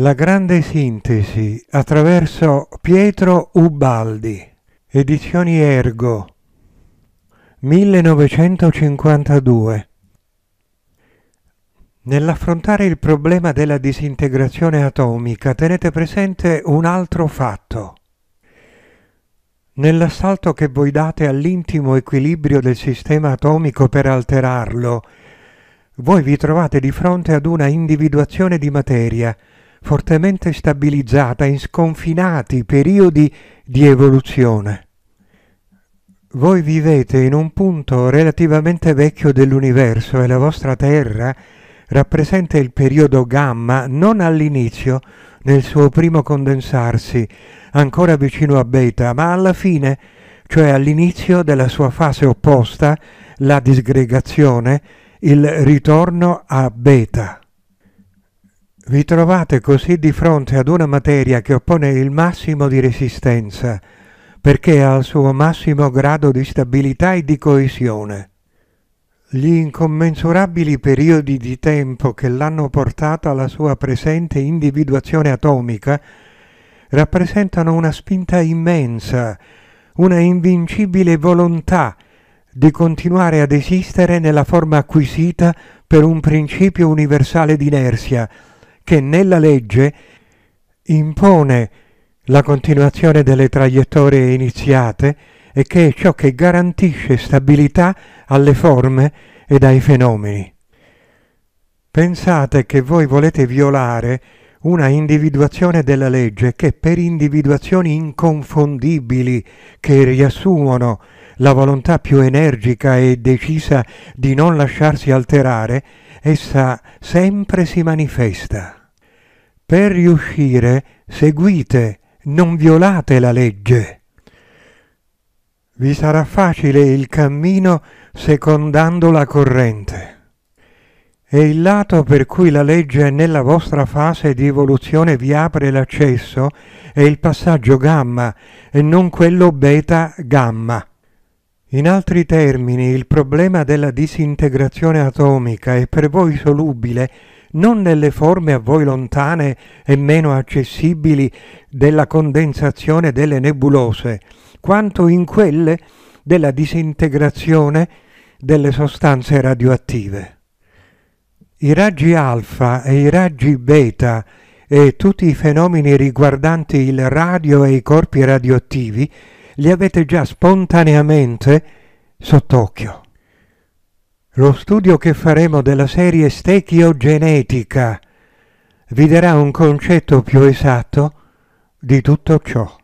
La grande sintesi attraverso Pietro Ubaldi, edizioni Ergo, 1952. Nell'affrontare il problema della disintegrazione atomica tenete presente un altro fatto. Nell'assalto che voi date all'intimo equilibrio del sistema atomico per alterarlo, voi vi trovate di fronte ad una individuazione di materia, fortemente stabilizzata in sconfinati periodi di evoluzione. Voi vivete in un punto relativamente vecchio dell'universo e la vostra Terra rappresenta il periodo gamma non all'inizio, nel suo primo condensarsi, ancora vicino a beta, ma alla fine, cioè all'inizio della sua fase opposta, la disgregazione, il ritorno a beta. Vi trovate così di fronte ad una materia che oppone il massimo di resistenza, perché ha il suo massimo grado di stabilità e di coesione. Gli incommensurabili periodi di tempo che l'hanno portata alla sua presente individuazione atomica rappresentano una spinta immensa, una invincibile volontà di continuare ad esistere nella forma acquisita per un principio universale d'inerzia, che nella legge impone la continuazione delle traiettorie iniziate e che è ciò che garantisce stabilità alle forme ed ai fenomeni. Pensate che voi volete violare una individuazione della legge che per individuazioni inconfondibili che riassumono la volontà più energica e decisa di non lasciarsi alterare, essa sempre si manifesta. Per riuscire seguite, non violate la legge. Vi sarà facile il cammino secondando la corrente. E il lato per cui la legge nella vostra fase di evoluzione vi apre l'accesso è il passaggio gamma e non quello beta gamma. In altri termini, il problema della disintegrazione atomica è per voi solubile non nelle forme a voi lontane e meno accessibili della condensazione delle nebulose, quanto in quelle della disintegrazione delle sostanze radioattive. I raggi alfa e i raggi beta e tutti i fenomeni riguardanti il radio e i corpi radioattivi li avete già spontaneamente sott'occhio. Lo studio che faremo della serie stechiogenetica vi darà un concetto più esatto di tutto ciò.